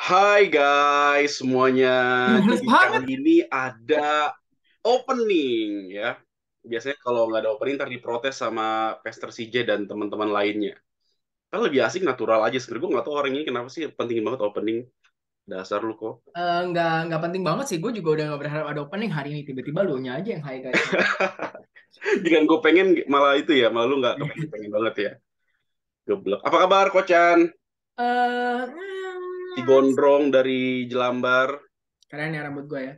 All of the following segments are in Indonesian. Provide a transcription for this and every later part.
Hai guys semuanya. Jadi kali ini ada opening ya. Biasanya kalau nggak ada opening ntar diprotes sama Pester CJ dan teman-teman lainnya. Kan lebih asik natural aja sebenernya gue nggak tahu orang ini kenapa sih penting banget opening. Dasar lu kok. Uh, nggak nggak penting banget sih. Gue juga udah nggak berharap ada opening hari ini. Tiba-tiba lu nya aja yang hai guys. Dengan gue pengen malah itu ya. Malah lu nggak pengen, pengen banget ya. Geblek. Apa kabar Kocan? Eh, uh, gondrong dari Jelambar. Karena ya ini rambut gue ya.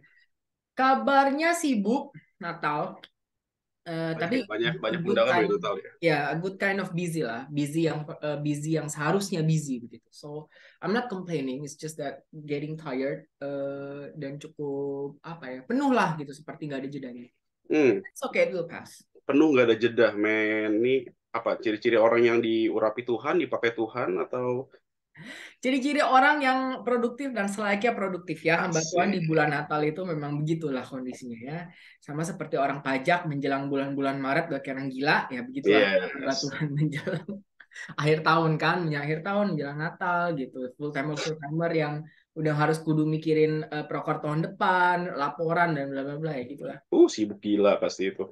Kabarnya sibuk Natal. Uh, banyak, tapi banyak banyak undangan kind, ya, Natal ya. Ya, yeah, good kind of busy lah. Busy yang uh, busy yang seharusnya busy begitu. So, I'm not complaining, it's just that getting tired uh, dan cukup apa ya? Penuh lah gitu seperti nggak ada jedanya. Hmm. It's okay, it will pass. Penuh nggak ada jeda, men. Ini apa ciri-ciri orang yang diurapi Tuhan, dipakai Tuhan atau Ciri-ciri orang yang produktif dan selayaknya produktif ya. Mbak Tuan di bulan Natal itu memang begitulah kondisinya ya. Sama seperti orang pajak menjelang bulan-bulan Maret gak kayak orang gila ya begitulah, yeah, yes. Tuhan menjelang akhir tahun kan, menjelang akhir tahun menjelang Natal gitu. Full timer full timer yang udah harus kudu mikirin uh, prokor tahun depan, laporan dan bla bla bla ya gitulah. Uh sibuk gila pasti itu.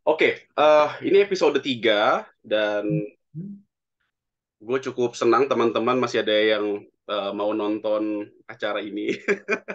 Oke, okay, uh, eh, ini episode 3 dan hmm gue cukup senang teman-teman masih ada yang uh, mau nonton acara ini.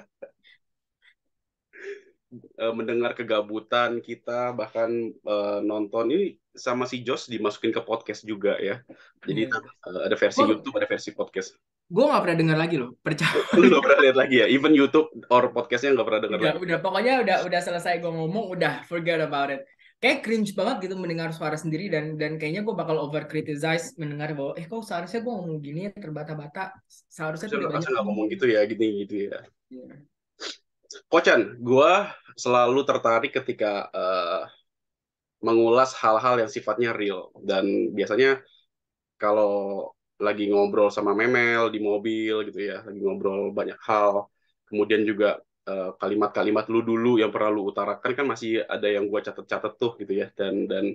Eh, mendengar kegabutan kita bahkan uh, nonton ini sama si Jos dimasukin ke podcast juga ya. Jadi hmm. uh, ada versi gua, YouTube, ada versi podcast. Gue nggak pernah dengar lagi loh, percaya. Lu nggak pernah lihat lagi ya, even YouTube or podcastnya nggak pernah dengar. Udah, lagi. udah, pokoknya udah udah selesai gue ngomong, udah forget about it kayak cringe banget gitu mendengar suara sendiri dan dan kayaknya gue bakal over criticize mendengar bahwa eh kok seharusnya gue ngomong gini ya terbata-bata seharusnya tidak banyak gak ngomong gitu ya gitu gitu ya yeah. Kocan gue selalu tertarik ketika uh, mengulas hal-hal yang sifatnya real dan biasanya kalau lagi ngobrol sama Memel di mobil gitu ya lagi ngobrol banyak hal kemudian juga Eh, kalimat-kalimat uh, lu dulu yang pernah lu utarakan kan masih ada yang gue catat catet tuh gitu ya dan dan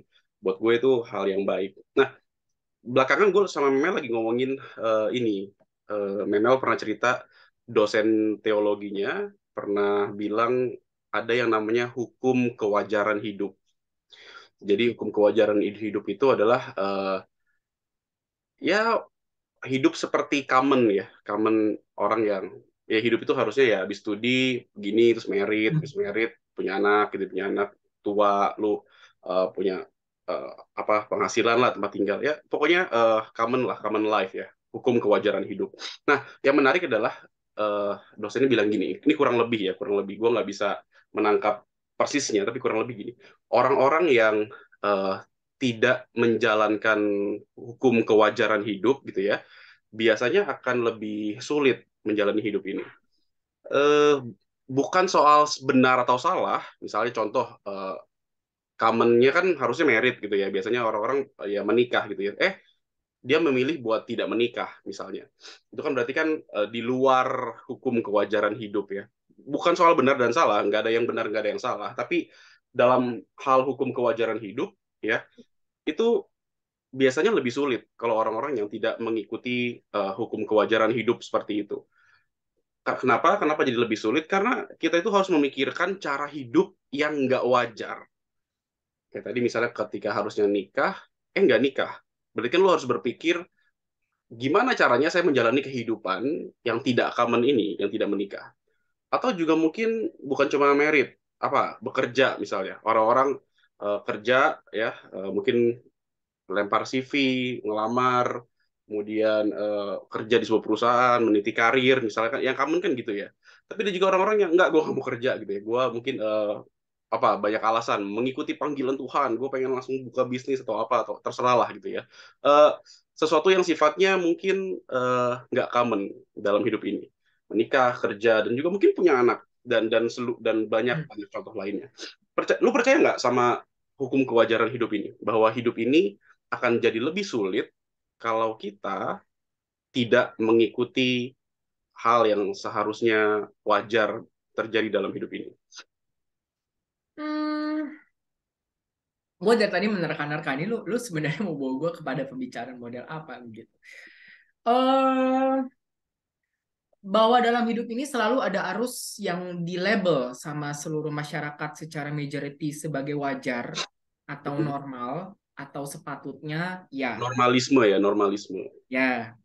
buat gue itu hal yang baik. Nah belakangan gue sama Memel lagi ngomongin uh, ini uh, Memel pernah cerita dosen teologinya pernah bilang ada yang namanya hukum kewajaran hidup. Jadi hukum kewajaran hidup itu adalah uh, ya hidup seperti common ya common orang yang ya hidup itu harusnya ya habis studi gini terus merit habis merit punya anak gitu punya anak tua lu uh, punya uh, apa penghasilan lah tempat tinggal ya pokoknya uh, common lah common life ya hukum kewajaran hidup nah yang menarik adalah uh, ini bilang gini ini kurang lebih ya kurang lebih gue nggak bisa menangkap persisnya tapi kurang lebih gini orang-orang yang uh, tidak menjalankan hukum kewajaran hidup gitu ya biasanya akan lebih sulit menjalani hidup ini. Uh, bukan soal benar atau salah, misalnya contoh uh, commonnya kan harusnya merit gitu ya, biasanya orang-orang ya menikah gitu ya. Eh dia memilih buat tidak menikah misalnya, itu kan berarti kan uh, di luar hukum kewajaran hidup ya. Bukan soal benar dan salah, nggak ada yang benar nggak ada yang salah, tapi dalam hal hukum kewajaran hidup ya itu biasanya lebih sulit kalau orang-orang yang tidak mengikuti uh, hukum kewajaran hidup seperti itu. Kenapa? Kenapa jadi lebih sulit? Karena kita itu harus memikirkan cara hidup yang nggak wajar. Kayak tadi misalnya ketika harusnya nikah, eh nggak nikah. Berarti kan lo harus berpikir, gimana caranya saya menjalani kehidupan yang tidak common ini, yang tidak menikah. Atau juga mungkin bukan cuma merit, apa bekerja misalnya. Orang-orang uh, kerja ya uh, mungkin lempar CV, ngelamar, kemudian uh, kerja di sebuah perusahaan, meniti karir, misalnya yang kamu kan ya gitu ya. Tapi ada juga orang-orang yang enggak, gue mau kerja gitu ya. Gue mungkin uh, apa banyak alasan, mengikuti panggilan Tuhan, gue pengen langsung buka bisnis atau apa atau terserah lah gitu ya. Uh, sesuatu yang sifatnya mungkin uh, nggak common dalam hidup ini, menikah, kerja, dan juga mungkin punya anak dan dan selu, dan banyak hmm. banyak contoh lainnya. Percaya, lu percaya nggak sama hukum kewajaran hidup ini bahwa hidup ini akan jadi lebih sulit kalau kita tidak mengikuti hal yang seharusnya wajar terjadi dalam hidup ini. Hmm. Gue dari tadi menerka-nerka ini, lu, lu sebenarnya mau bawa gue kepada pembicaraan model apa gitu. Uh, bahwa dalam hidup ini selalu ada arus yang di label sama seluruh masyarakat secara majority sebagai wajar atau mm-hmm. normal atau sepatutnya ya normalisme ya normalisme ya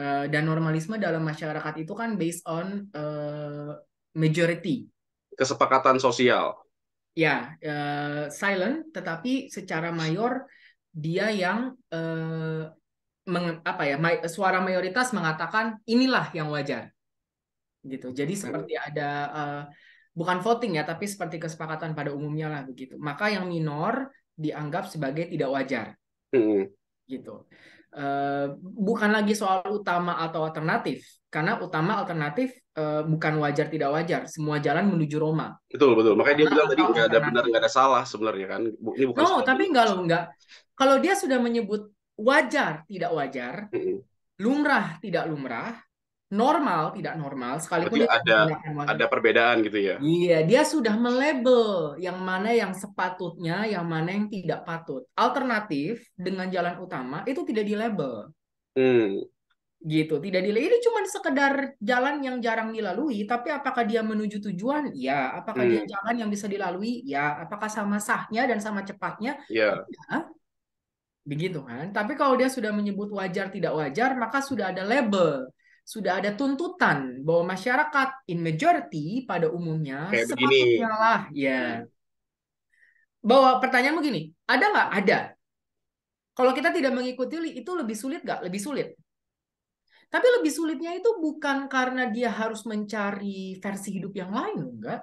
eh, dan normalisme dalam masyarakat itu kan based on uh, majority kesepakatan sosial ya uh, silent tetapi secara mayor dia yang uh, meng, apa ya suara mayoritas mengatakan inilah yang wajar gitu jadi seperti ada uh, bukan voting ya tapi seperti kesepakatan pada umumnya lah begitu maka yang minor dianggap sebagai tidak wajar. Mm. Gitu. Uh, bukan lagi soal utama atau alternatif, karena utama alternatif uh, bukan wajar tidak wajar. Semua jalan menuju Roma. Betul betul. Makanya dia nah, bilang tadi nggak ada benar nggak ada salah sebenarnya kan. Ini bukan. No, tapi enggak loh enggak. Kalau dia sudah menyebut wajar tidak wajar, mm -hmm. lumrah tidak lumrah, normal tidak normal sekalipun ada ada perbedaan gitu ya iya dia sudah melebel yang mana yang sepatutnya yang mana yang tidak patut alternatif dengan jalan utama itu tidak dilabel hmm. gitu tidak dilabel ini cuma sekedar jalan yang jarang dilalui tapi apakah dia menuju tujuan ya apakah hmm. dia jalan yang bisa dilalui ya apakah sama sahnya dan sama cepatnya yeah. ya begitu kan tapi kalau dia sudah menyebut wajar tidak wajar maka sudah ada label sudah ada tuntutan bahwa masyarakat in majority pada umumnya sepatutnya lah ya bahwa pertanyaan begini ada nggak ada kalau kita tidak mengikuti itu lebih sulit nggak lebih sulit tapi lebih sulitnya itu bukan karena dia harus mencari versi hidup yang lain enggak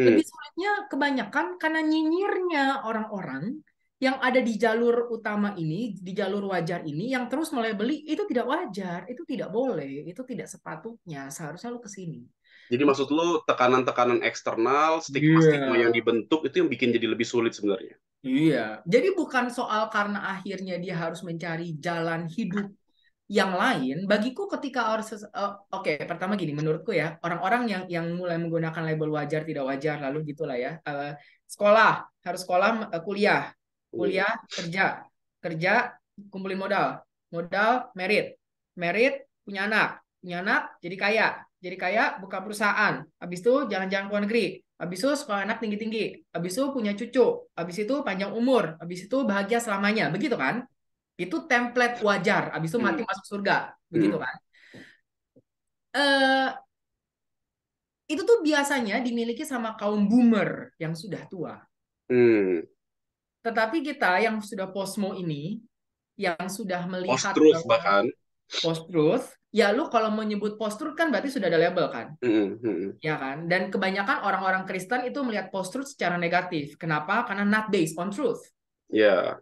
hmm. lebih sulitnya kebanyakan karena nyinyirnya orang-orang yang ada di jalur utama ini, di jalur wajar ini, yang terus mulai beli itu tidak wajar, itu tidak boleh, itu tidak sepatutnya, seharusnya lu kesini. Jadi maksud lu tekanan-tekanan eksternal, stigma-stigma yeah. yang dibentuk itu yang bikin jadi lebih sulit sebenarnya. Iya, yeah. jadi bukan soal karena akhirnya dia harus mencari jalan hidup yang lain. Bagiku ketika orang uh, eh, oke okay, pertama gini, menurutku ya orang-orang yang yang mulai menggunakan label wajar tidak wajar lalu gitulah ya uh, sekolah harus sekolah uh, kuliah kuliah iya. kerja kerja kumpulin modal modal merit merit punya anak punya anak jadi kaya jadi kaya buka perusahaan habis itu jalan-jalan ke luar negeri habis itu sekolah anak tinggi-tinggi habis itu punya cucu habis itu panjang umur habis itu bahagia selamanya begitu kan itu template wajar habis itu mati hmm. masuk surga begitu hmm. kan uh, itu tuh biasanya dimiliki sama kaum boomer yang sudah tua. Hmm. Tetapi kita yang sudah posmo ini, yang sudah melihat post truth bahkan post truth, ya lu kalau menyebut post truth kan berarti sudah ada label kan, mm-hmm. ya kan? Dan kebanyakan orang-orang Kristen itu melihat post truth secara negatif. Kenapa? Karena not based on truth. Ya.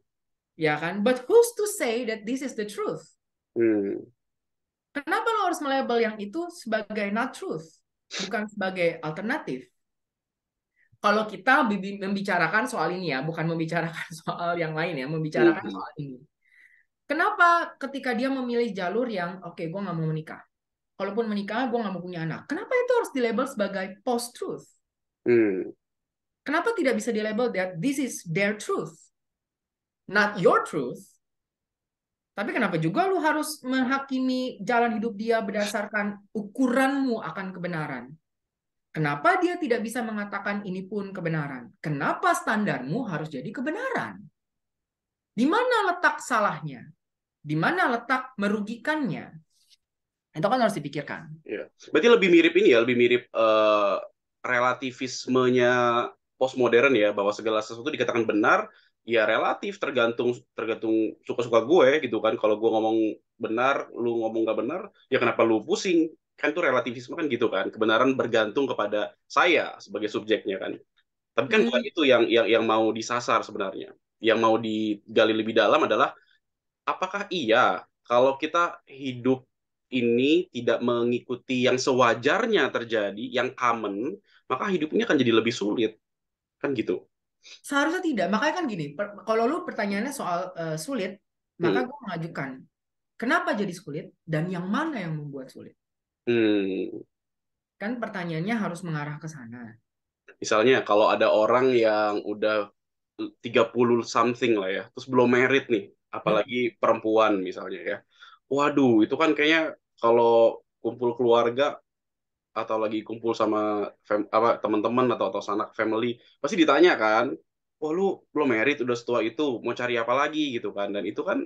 Yeah. Ya kan? But who's to say that this is the truth? Mm. Kenapa lo harus melabel yang itu sebagai not truth, bukan sebagai alternatif? kalau kita membicarakan soal ini ya, bukan membicarakan soal yang lain ya, membicarakan hmm. soal ini. Kenapa ketika dia memilih jalur yang oke, okay, gue nggak mau menikah, kalaupun menikah gue nggak mau punya anak, kenapa itu harus dilabel sebagai post truth? Hmm. Kenapa tidak bisa dilabel that this is their truth, not your truth? Tapi kenapa juga lu harus menghakimi jalan hidup dia berdasarkan ukuranmu akan kebenaran? Kenapa dia tidak bisa mengatakan ini pun kebenaran? Kenapa standarmu harus jadi kebenaran? Di mana letak salahnya? Di mana letak merugikannya? Itu kan harus dipikirkan. Ya. Berarti lebih mirip ini ya, lebih mirip uh, relativismenya postmodern ya, bahwa segala sesuatu dikatakan benar, ya relatif tergantung tergantung suka-suka gue gitu kan. Kalau gue ngomong benar, lu ngomong gak benar, ya kenapa lu pusing? kan itu relativisme kan gitu kan kebenaran bergantung kepada saya sebagai subjeknya kan tapi kan hmm. bukan itu yang yang yang mau disasar sebenarnya yang mau digali lebih dalam adalah apakah iya kalau kita hidup ini tidak mengikuti yang sewajarnya terjadi yang common maka hidupnya akan jadi lebih sulit kan gitu seharusnya tidak makanya kan gini per, kalau lu pertanyaannya soal uh, sulit maka hmm. gue mengajukan kenapa jadi sulit dan yang mana yang membuat sulit Hmm. Kan pertanyaannya harus mengarah ke sana. Misalnya kalau ada orang yang udah 30 something lah ya, terus belum merit nih, hmm. apalagi hmm. perempuan misalnya ya. Waduh, itu kan kayaknya kalau kumpul keluarga atau lagi kumpul sama fam, apa teman-teman atau atau sanak family pasti ditanya kan wah lu belum merit udah setua itu mau cari apa lagi gitu kan dan itu kan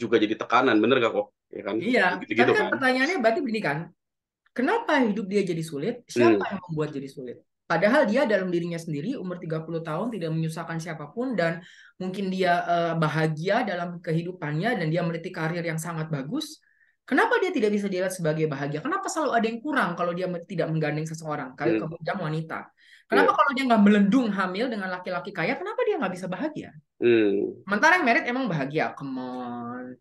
juga jadi tekanan bener gak kok ya kan? Iya. Gitu -gitu, Tapi kan, kan pertanyaannya berarti begini kan, kenapa hidup dia jadi sulit? Hmm. Siapa hmm. yang membuat jadi sulit? Padahal dia dalam dirinya sendiri umur 30 tahun tidak menyusahkan siapapun dan mungkin dia uh, bahagia dalam kehidupannya dan dia meniti karir yang sangat bagus. Kenapa dia tidak bisa dilihat sebagai bahagia? Kenapa selalu ada yang kurang kalau dia tidak menggandeng seseorang, kalau hmm. kemudian wanita? Hmm. Kenapa yeah. kalau dia nggak melendung hamil dengan laki-laki kaya, kenapa dia nggak bisa bahagia? Hmm. Sementara yang merit emang bahagia, come on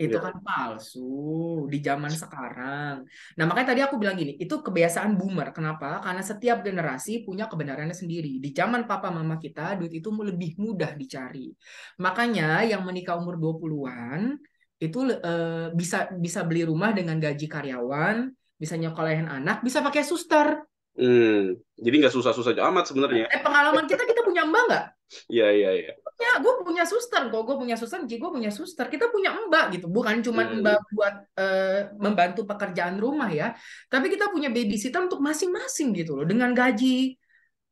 itu yeah. kan palsu di zaman sekarang. Nah makanya tadi aku bilang gini, itu kebiasaan boomer. Kenapa? Karena setiap generasi punya kebenarannya sendiri. Di zaman papa mama kita, duit itu lebih mudah dicari. Makanya yang menikah umur 20-an, itu uh, bisa bisa beli rumah dengan gaji karyawan, bisa nyekolahin anak, bisa pakai suster. Hmm, jadi nggak susah-susah amat sebenarnya. Eh, pengalaman kita, kita punya mbak nggak? Iya iya iya. Ya, gue punya suster kok, gue punya suster, jadi gue punya suster. Kita punya mbak gitu, bukan cuma hmm. mbak buat uh, membantu pekerjaan rumah ya, tapi kita punya babysitter untuk masing-masing gitu loh, dengan gaji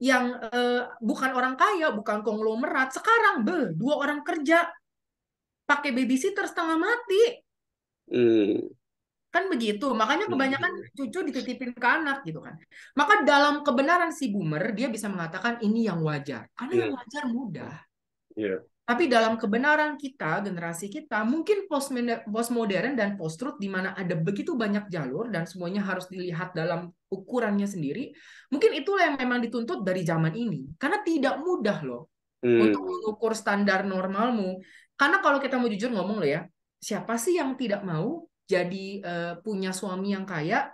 yang uh, bukan orang kaya, bukan konglomerat. Sekarang be, dua orang kerja pakai babysitter setengah mati. Hmm kan begitu makanya iya, kebanyakan iya. cucu dititipin ke anak gitu kan maka dalam kebenaran si boomer dia bisa mengatakan ini yang wajar karena yeah. yang wajar mudah yeah. tapi dalam kebenaran kita generasi kita mungkin modern dan post truth di mana ada begitu banyak jalur dan semuanya harus dilihat dalam ukurannya sendiri mungkin itulah yang memang dituntut dari zaman ini karena tidak mudah loh mm. untuk mengukur standar normalmu karena kalau kita mau jujur ngomong loh ya siapa sih yang tidak mau jadi uh, punya suami yang kaya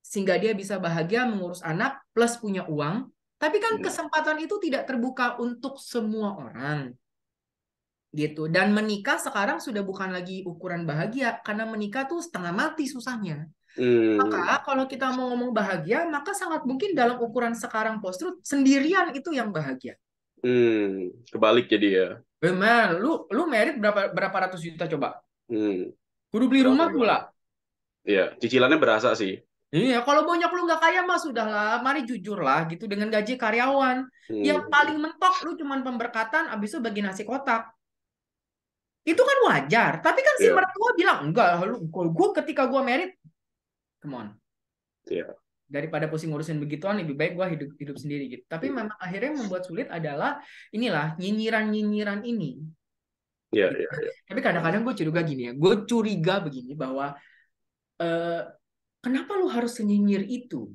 sehingga dia bisa bahagia mengurus anak plus punya uang tapi kan iya. kesempatan itu tidak terbuka untuk semua orang gitu dan menikah sekarang sudah bukan lagi ukuran bahagia karena menikah tuh setengah mati susahnya hmm. maka kalau kita mau ngomong bahagia maka sangat mungkin dalam ukuran sekarang postur sendirian itu yang bahagia hmm. kebalik jadi ya Memang, lu lu merit berapa berapa ratus juta coba hmm. Kudu beli rumah pula. Iya, cicilannya berasa sih. Iya, kalau banyak lu nggak kaya mah sudahlah, mari jujur lah gitu dengan gaji karyawan. Hmm. Yang paling mentok lu cuman pemberkatan abis itu bagi nasi kotak. Itu kan wajar, tapi kan si yeah. mertua bilang enggak, lu gue ketika gue merit, come on. Iya. Yeah. Daripada pusing ngurusin begituan lebih baik gue hidup hidup sendiri gitu. Tapi hmm. memang akhirnya yang membuat sulit adalah inilah nyinyiran-nyinyiran ini Iya, iya, yeah. Tapi kadang-kadang gue curiga gini ya, gue curiga begini bahwa uh, kenapa lu harus nyinyir itu?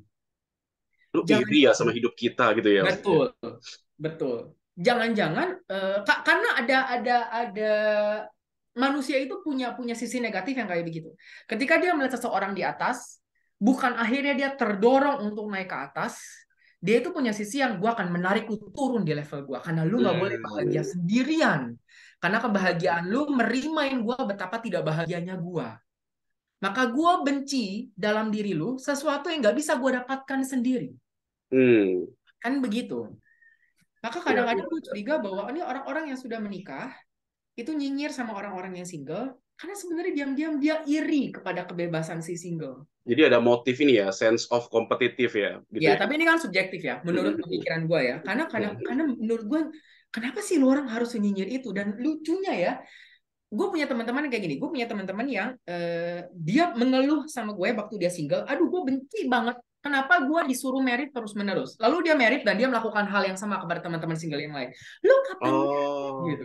Lu Jangan, iri ya sama hidup kita gitu ya. Betul. Maksudnya. Betul. Jangan-jangan uh, karena ada ada ada manusia itu punya punya sisi negatif yang kayak begitu. Ketika dia melihat seseorang di atas, bukan akhirnya dia terdorong untuk naik ke atas, dia itu punya sisi yang gue akan menarik lu turun di level gue karena lu nggak hmm. boleh bahagia iya. sendirian karena kebahagiaan lu merimain gue betapa tidak bahagianya gue. Maka gue benci dalam diri lu sesuatu yang gak bisa gue dapatkan sendiri. Hmm. Kan begitu. Maka iya, kadang-kadang gue curiga bahwa ini orang-orang yang sudah menikah, itu nyinyir sama orang-orang yang single, karena sebenarnya diam-diam dia iri kepada kebebasan si single. Jadi ada motif ini ya, sense of competitive ya. Gitu ya, ya. tapi ini kan subjektif ya, menurut hmm. pemikiran gue ya. Karena karena hmm. karena menurut gue Kenapa sih lu orang harus nyinyir itu? Dan lucunya ya, gue punya teman-teman kayak gini. Gue punya teman-teman yang uh, dia mengeluh sama gue waktu dia single. Aduh, gue benci banget. Kenapa gue disuruh merit terus-menerus? Lalu dia merit dan dia melakukan hal yang sama kepada teman-teman single yang lain. Lo kapan? Oh, gitu.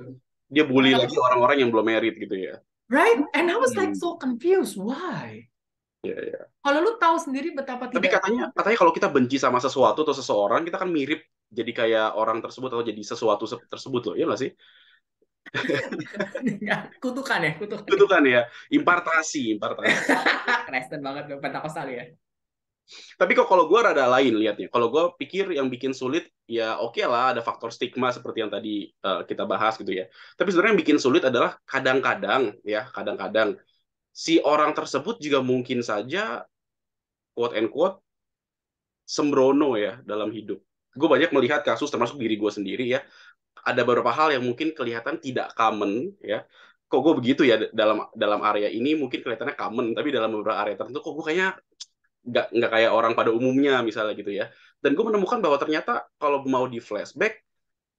Dia bully nah, lagi orang-orang yang belum merit gitu ya. Right? And I was like hmm. so confused. Why? Yeah, yeah. Kalau lo tahu sendiri betapa Tapi tidak. Tapi katanya katanya kalau kita benci sama sesuatu atau seseorang, kita kan mirip jadi kayak orang tersebut atau jadi sesuatu tersebut loh, ya nggak sih? kutukan ya, kutukan. Kutukan ya, impartasi, impartasi. Kristen banget dong, Pentakostal ya. Tapi kok kalau gue rada lain liatnya. Kalau gue pikir yang bikin sulit, ya oke okay lah ada faktor stigma seperti yang tadi uh, kita bahas gitu ya. Tapi sebenarnya yang bikin sulit adalah kadang-kadang ya, kadang-kadang si orang tersebut juga mungkin saja quote and quote sembrono ya dalam hidup gue banyak melihat kasus termasuk diri gue sendiri ya ada beberapa hal yang mungkin kelihatan tidak common ya kok gue begitu ya dalam dalam area ini mungkin kelihatannya common tapi dalam beberapa area tertentu kok gue kayaknya nggak nggak kayak orang pada umumnya misalnya gitu ya dan gue menemukan bahwa ternyata kalau mau di flashback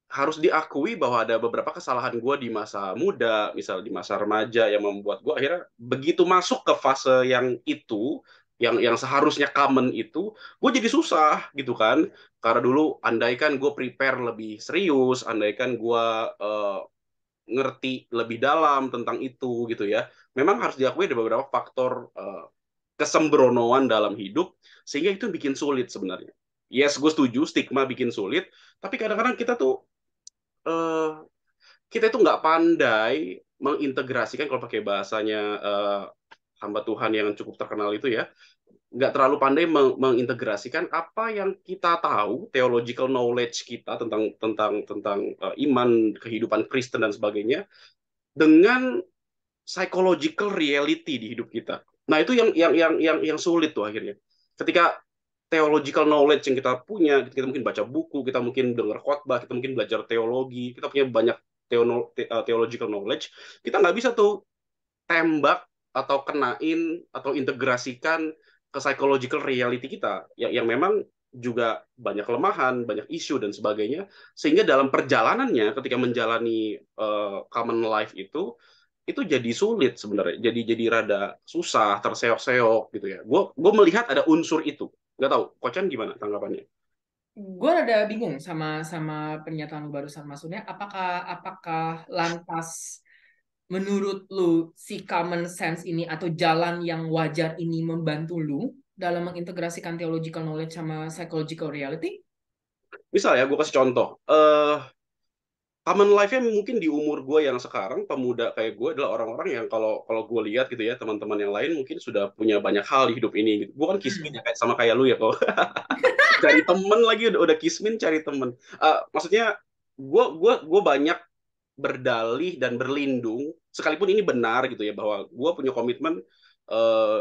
harus diakui bahwa ada beberapa kesalahan gue di masa muda misal di masa remaja yang membuat gue akhirnya begitu masuk ke fase yang itu yang yang seharusnya common itu gue jadi susah gitu kan karena dulu andaikan gue prepare lebih serius andaikan gue uh, ngerti lebih dalam tentang itu gitu ya memang harus diakui ada beberapa faktor uh, kesembronoan dalam hidup sehingga itu bikin sulit sebenarnya yes gue setuju stigma bikin sulit tapi kadang-kadang kita tuh uh, kita itu nggak pandai mengintegrasikan kalau pakai bahasanya uh, hamba Tuhan yang cukup terkenal itu ya nggak terlalu pandai meng mengintegrasikan apa yang kita tahu theological knowledge kita tentang tentang tentang uh, iman kehidupan Kristen dan sebagainya dengan psychological reality di hidup kita nah itu yang yang yang yang yang sulit tuh akhirnya ketika theological knowledge yang kita punya kita mungkin baca buku kita mungkin dengar khotbah kita mungkin belajar teologi kita punya banyak eh, theological knowledge kita nggak bisa tuh tembak atau kenain atau integrasikan ke psychological reality kita yang, yang memang juga banyak kelemahan, banyak isu dan sebagainya sehingga dalam perjalanannya ketika menjalani uh, common life itu itu jadi sulit sebenarnya jadi jadi rada susah terseok-seok gitu ya gue gue melihat ada unsur itu nggak tahu kocan gimana tanggapannya gue rada bingung sama sama pernyataan lu barusan maksudnya apakah apakah lantas menurut lu si common sense ini atau jalan yang wajar ini membantu lu dalam mengintegrasikan theological knowledge sama psychological reality? Misal ya, gue kasih contoh. Uh, common life-nya mungkin di umur gue yang sekarang, pemuda kayak gue adalah orang-orang yang kalau kalau gue lihat gitu ya, teman-teman yang lain mungkin sudah punya banyak hal di hidup ini. Gitu. Gue kan kismin ya, kayak sama kayak lu ya kok. cari temen lagi udah, udah kismin cari temen. Uh, maksudnya gue gua gue banyak berdalih dan berlindung sekalipun ini benar gitu ya bahwa gue punya komitmen uh, eh,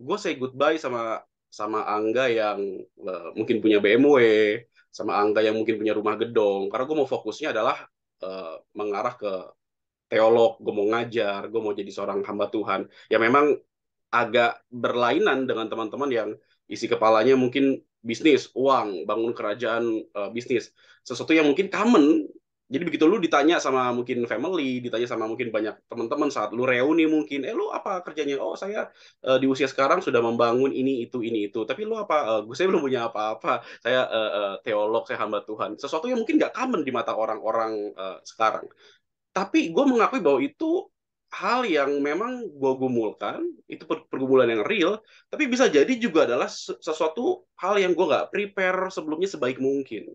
gue say goodbye sama sama Angga yang uh, mungkin punya BMW sama Angga yang mungkin punya rumah gedong karena gue mau fokusnya adalah uh, mengarah ke teolog gue mau ngajar gue mau jadi seorang hamba Tuhan ya memang agak berlainan dengan teman-teman yang isi kepalanya mungkin bisnis uang bangun kerajaan uh, bisnis sesuatu yang mungkin common jadi begitu lu ditanya sama mungkin family, ditanya sama mungkin banyak teman-teman saat lu reuni mungkin, eh lu apa kerjanya? Oh saya uh, di usia sekarang sudah membangun ini itu ini itu. Tapi lu apa? Uh, eh, gue saya belum punya apa-apa. Saya uh, uh, teolog, saya hamba Tuhan. Sesuatu yang mungkin nggak common di mata orang-orang uh, sekarang. Tapi gue mengakui bahwa itu hal yang memang gue gumulkan, itu pergumulan yang real. Tapi bisa jadi juga adalah sesuatu hal yang gue nggak prepare sebelumnya sebaik mungkin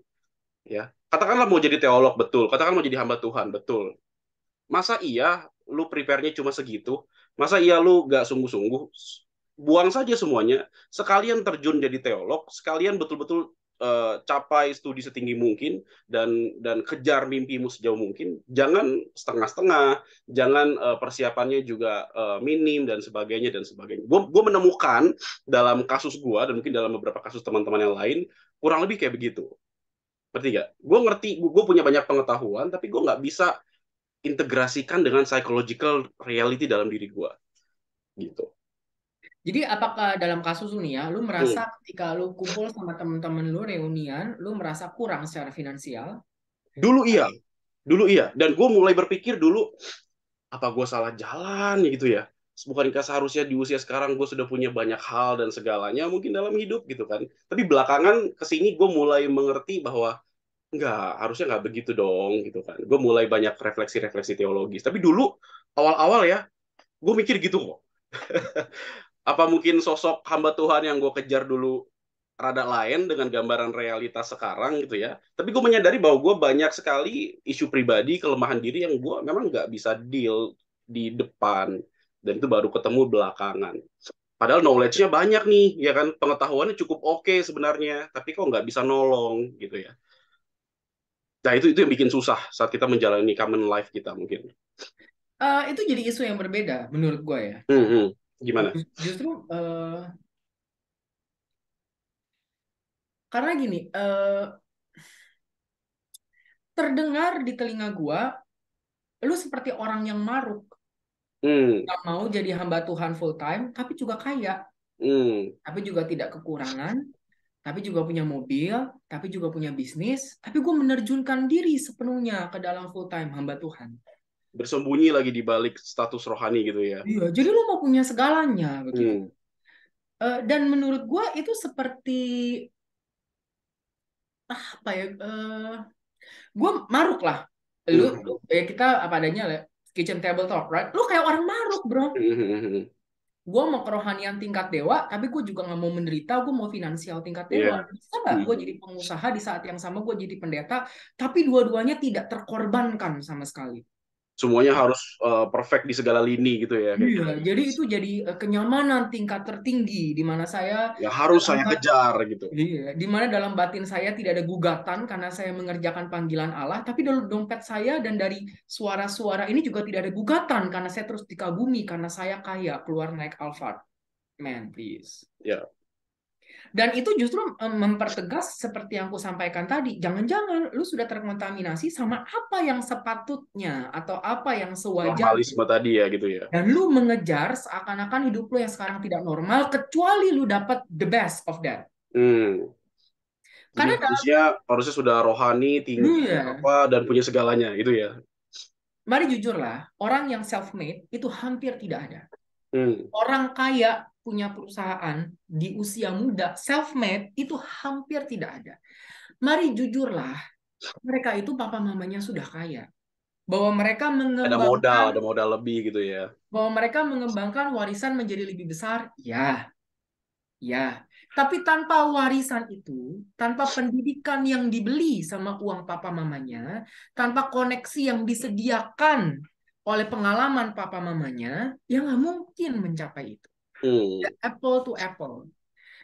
ya katakanlah mau jadi teolog betul katakan mau jadi hamba Tuhan betul masa iya lu prepare-nya cuma segitu masa iya lu gak sungguh-sungguh buang saja semuanya sekalian terjun jadi teolog sekalian betul-betul uh, capai studi setinggi mungkin dan dan kejar mimpimu sejauh mungkin jangan setengah-setengah jangan uh, persiapannya juga uh, minim dan sebagainya dan sebagainya Gua, gue menemukan dalam kasus gue dan mungkin dalam beberapa kasus teman-teman yang lain kurang lebih kayak begitu Ngerti gak? Gue ngerti, gue punya banyak pengetahuan, tapi gue nggak bisa integrasikan dengan psychological reality dalam diri gue. Gitu. Jadi apakah dalam kasus lu nih ya, lu merasa hmm. ketika lu kumpul sama temen-temen lu reunian, lu merasa kurang secara finansial? Dulu iya, dulu iya. Dan gue mulai berpikir dulu, apa gue salah jalan gitu ya? Bukankah seharusnya di usia sekarang gue sudah punya banyak hal dan segalanya mungkin dalam hidup gitu kan? Tapi belakangan kesini gue mulai mengerti bahwa nggak harusnya nggak begitu dong gitu kan gue mulai banyak refleksi-refleksi teologis tapi dulu awal-awal ya gue mikir gitu kok apa mungkin sosok hamba Tuhan yang gue kejar dulu rada lain dengan gambaran realitas sekarang gitu ya tapi gue menyadari bahwa gue banyak sekali isu pribadi kelemahan diri yang gue memang nggak bisa deal di depan dan itu baru ketemu belakangan padahal knowledge-nya banyak nih ya kan pengetahuannya cukup oke okay sebenarnya tapi kok nggak bisa nolong gitu ya nah itu itu yang bikin susah saat kita menjalani common life kita mungkin uh, itu jadi isu yang berbeda menurut gue ya mm -hmm. gimana justru uh, karena gini uh, terdengar di telinga gue lu seperti orang yang maruk Hmm. Gak mau jadi hamba Tuhan full time, tapi juga kaya, hmm. tapi juga tidak kekurangan, tapi juga punya mobil, tapi juga punya bisnis, tapi gue menerjunkan diri sepenuhnya ke dalam full time hamba Tuhan. Bersembunyi lagi di balik status rohani gitu ya. Iya, jadi lu mau punya segalanya begitu. Hmm. Eh, dan menurut gue itu seperti apa ya? Uh, eh, gue maruk lah. Lu, hmm. lu ya kita apa adanya lah. Kitchen table talk, right? Lu kayak orang maruk, bro. Hmm, hmm, hmm, gue mau kerohanian tingkat dewa, tapi gue juga nggak mau menderita, gue mau finansial tingkat dewa. Yeah. Bisa nggak gue jadi pengusaha di saat yang sama gue jadi pendeta, tapi dua-duanya tidak terkorbankan sama sekali semuanya harus uh, perfect di segala lini gitu ya. Iya, gitu. jadi itu jadi eh, kenyamanan tingkat tertinggi di mana saya ya harus saya eh, kejar gitu. Iya, di mana dalam batin saya tidak ada gugatan karena saya mengerjakan panggilan Allah, tapi dari dompet saya dan dari suara-suara ini juga tidak ada gugatan karena saya terus dikagumi karena saya kaya keluar naik Alphard. Man, please. Ya, dan itu justru eh, mempertegas seperti yang aku sampaikan tadi, jangan-jangan lu sudah terkontaminasi sama apa yang sepatutnya atau apa yang sewajarnya. Normalisme tadi ya gitu ya. Dan lu mengejar seakan-akan hidup lu yang sekarang tidak normal kecuali lu dapat the best of that. Hmm. Karena dalam, harusnya sudah rohani, tinggi iya. apa dan punya segalanya itu ya. Mari jujurlah, orang yang self made itu hampir tidak ada. Hmm. Orang kaya punya perusahaan di usia muda, self-made, itu hampir tidak ada. Mari jujurlah, mereka itu papa mamanya sudah kaya. Bahwa mereka mengembangkan... Ada modal, ada modal lebih gitu ya. Bahwa mereka mengembangkan warisan menjadi lebih besar, ya. Ya, tapi tanpa warisan itu, tanpa pendidikan yang dibeli sama uang papa mamanya, tanpa koneksi yang disediakan oleh pengalaman papa mamanya, ya nggak mungkin mencapai itu. Hmm. Apple to apple.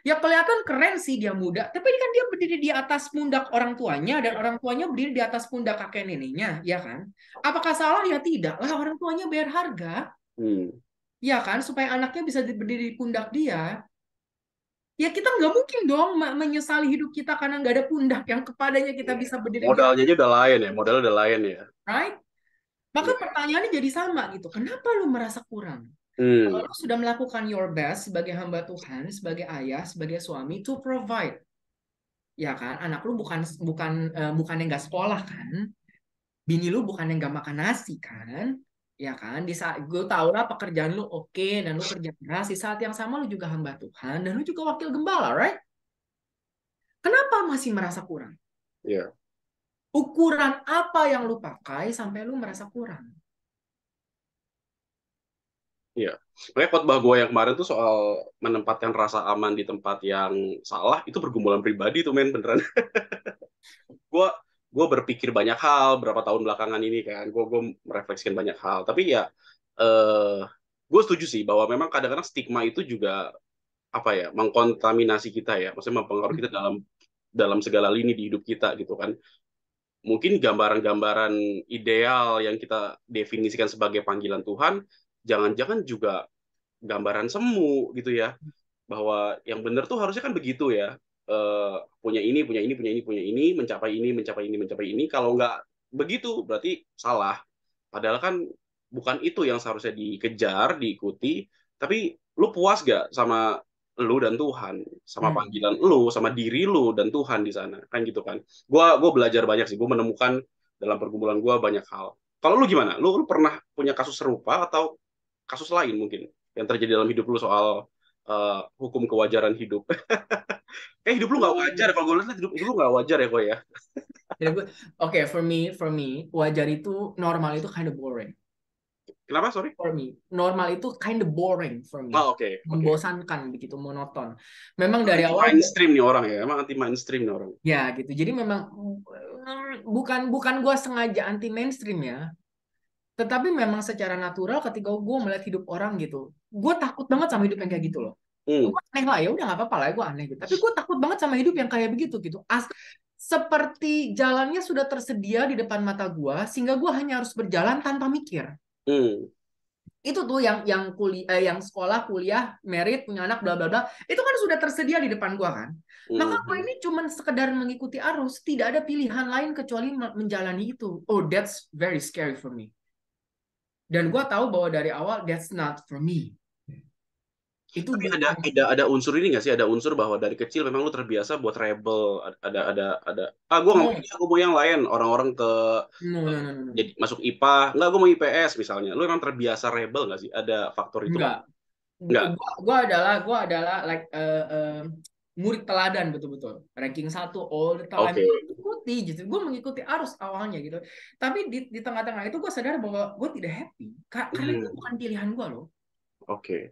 Ya kelihatan keren sih dia muda, tapi kan dia berdiri di atas pundak orang tuanya dan orang tuanya berdiri di atas pundak kakek neneknya, ya kan? Apakah salah? Ya tidak lah, orang tuanya bayar harga. Hmm. Ya kan, supaya anaknya bisa berdiri di pundak dia. Ya kita nggak mungkin dong menyesali hidup kita karena nggak ada pundak yang kepadanya kita iya. bisa berdiri. Modalnya aja udah lain ya, modalnya udah lain ya. Right? Maka iya. pertanyaannya jadi sama gitu. Kenapa lu merasa kurang? Hmm. Kalau sudah melakukan your best sebagai hamba Tuhan, sebagai ayah, sebagai suami to provide. Ya kan, anak lu bukan bukan uh, bukan yang gak sekolah kan? Bini lu bukan yang gak makan nasi kan? Ya kan, di saat gue tahu lah pekerjaan lu oke okay, dan lu kerja keras, di saat yang sama lu juga hamba Tuhan dan lu juga wakil gembala, right? Kenapa masih merasa kurang? Yeah. Ukuran apa yang lu pakai sampai lu merasa kurang? Iya. Makanya khotbah gue yang kemarin tuh soal menempatkan rasa aman di tempat yang salah, itu pergumulan pribadi tuh men, beneran. gue gue berpikir banyak hal berapa tahun belakangan ini kan gue gue merefleksikan banyak hal tapi ya eh gue setuju sih bahwa memang kadang-kadang stigma itu juga apa ya mengkontaminasi kita ya maksudnya mempengaruhi kita dalam dalam segala lini di hidup kita gitu kan mungkin gambaran-gambaran ideal yang kita definisikan sebagai panggilan Tuhan jangan-jangan juga gambaran semu gitu ya bahwa yang benar tuh harusnya kan begitu ya uh, punya ini punya ini punya ini punya ini mencapai ini mencapai ini mencapai ini kalau nggak begitu berarti salah padahal kan bukan itu yang seharusnya dikejar diikuti tapi lu puas gak sama lu dan Tuhan sama hmm. panggilan lu sama diri lu dan Tuhan di sana kan gitu kan gua gua belajar banyak sih gua menemukan dalam pergumulan gua banyak hal kalau lu gimana lu, lu pernah punya kasus serupa atau kasus lain mungkin yang terjadi dalam hidup lu soal uh, hukum kewajaran hidup. eh hidup lu nggak oh. wajar kalau gue lihat hidup, lu nggak wajar ya gue ya. Oke, okay, for me, for me, wajar itu normal itu kind of boring. Kenapa? Sorry. For me, normal itu kind of boring for me. Oh, oke. Okay, okay. begitu monoton. Memang dari awal mainstream nih orang ya, emang anti mainstream nih orang. Ya gitu. Jadi memang mm, bukan bukan gue sengaja anti mainstream ya. Tetapi memang secara natural ketika gue melihat hidup orang gitu, gue takut banget sama hidup yang kayak gitu loh. Hmm. Gue aneh lah ya udah gak apa-apa lah gue aneh gitu. Tapi gue takut banget sama hidup yang kayak begitu gitu. As seperti jalannya sudah tersedia di depan mata gue, sehingga gue hanya harus berjalan tanpa mikir. Hmm itu tuh yang yang kuliah eh, yang sekolah kuliah merit punya anak bla bla bla itu kan sudah tersedia di depan gue kan maka gue hmm. ini cuma sekedar mengikuti arus tidak ada pilihan lain kecuali menjalani itu oh that's very scary for me dan gue tahu bahwa dari awal that's not for me itu tapi ada ada ada unsur ini gak sih ada unsur bahwa dari kecil memang lu terbiasa buat rebel ada ada ada ah gue nggak no. gue mau yang lain orang-orang ke no, no, jadi masuk IPA nggak gue mau IPS misalnya lu emang terbiasa rebel gak sih ada faktor itu nggak nggak gue adalah gue adalah like uh, murid teladan betul-betul ranking satu all the time okay. mengikuti gitu gue mengikuti arus awalnya gitu tapi di di tengah-tengah itu gue sadar bahwa gue tidak happy karena hmm. itu bukan pilihan gue loh oke okay.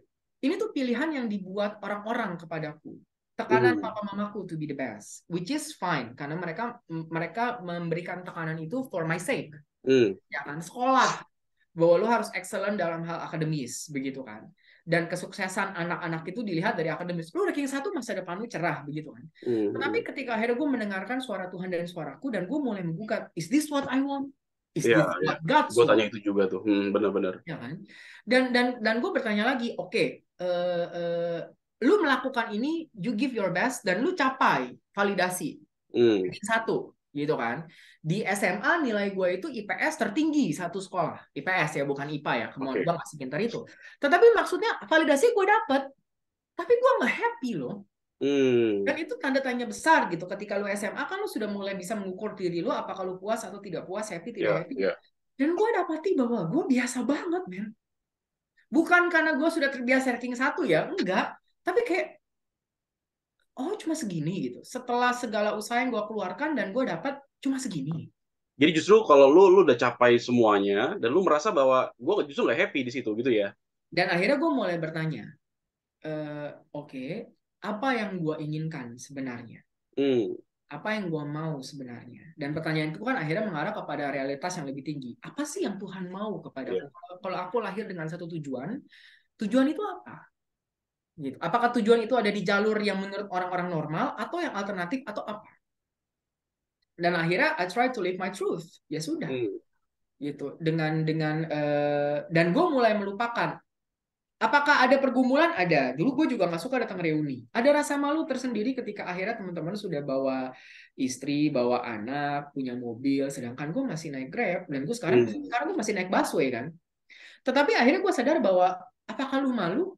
ini tuh pilihan yang dibuat orang-orang kepadaku tekanan hmm. papa mamaku to be the best which is fine karena mereka mereka memberikan tekanan itu for my sake hmm. ya kan sekolah bahwa lo harus excellent dalam hal akademis begitu kan dan kesuksesan anak-anak itu dilihat dari akademis. Lu ranking satu masa depan lu cerah begitu kan. Mm-hmm. Tetapi ketika akhirnya gue mendengarkan suara Tuhan dan suaraku dan gue mulai menggugat, is this what I want? Is yeah, this yeah. what God? Gue tanya itu juga tuh, hmm, benar-benar. Ya kan. Dan dan dan gue bertanya lagi, oke, okay, uh, eh, uh, eh, lu melakukan ini, you give your best dan lu capai validasi. Mm. Satu gitu kan. Di SMA nilai gue itu IPS tertinggi satu sekolah. IPS ya, bukan IPA ya. kemudian okay. gue masih pintar itu. Tetapi maksudnya validasi gue dapet, tapi gue nggak happy loh. Hmm. Dan itu tanda tanya besar gitu. Ketika lu SMA kan lu sudah mulai bisa mengukur diri lu apakah lu puas atau tidak puas, happy tidak yeah, happy. Yeah. Dan gue dapati bahwa gue biasa banget, men. Bukan karena gue sudah terbiasa ranking satu ya, enggak. Tapi kayak oh cuma segini gitu setelah segala usaha yang gue keluarkan dan gue dapat cuma segini jadi justru kalau lu lu udah capai semuanya dan lu merasa bahwa gue justru nggak happy di situ gitu ya dan akhirnya gue mulai bertanya e, oke okay, apa yang gue inginkan sebenarnya hmm. apa yang gue mau sebenarnya dan pertanyaan itu kan akhirnya mengarah kepada realitas yang lebih tinggi apa sih yang Tuhan mau kepada yeah. kalau aku lahir dengan satu tujuan tujuan itu apa Gitu. Apakah tujuan itu ada di jalur yang menurut orang-orang normal atau yang alternatif atau apa? Dan akhirnya I try to live my truth. Ya sudah. Hmm. Gitu. Dengan dengan uh, dan gue mulai melupakan Apakah ada pergumulan? Ada. Dulu gue juga nggak suka datang reuni. Ada rasa malu tersendiri ketika akhirnya teman-teman sudah bawa istri, bawa anak, punya mobil, sedangkan gue masih naik grab dan gue sekarang hmm. sekarang gue masih naik busway kan. Tetapi akhirnya gue sadar bahwa apakah lu malu?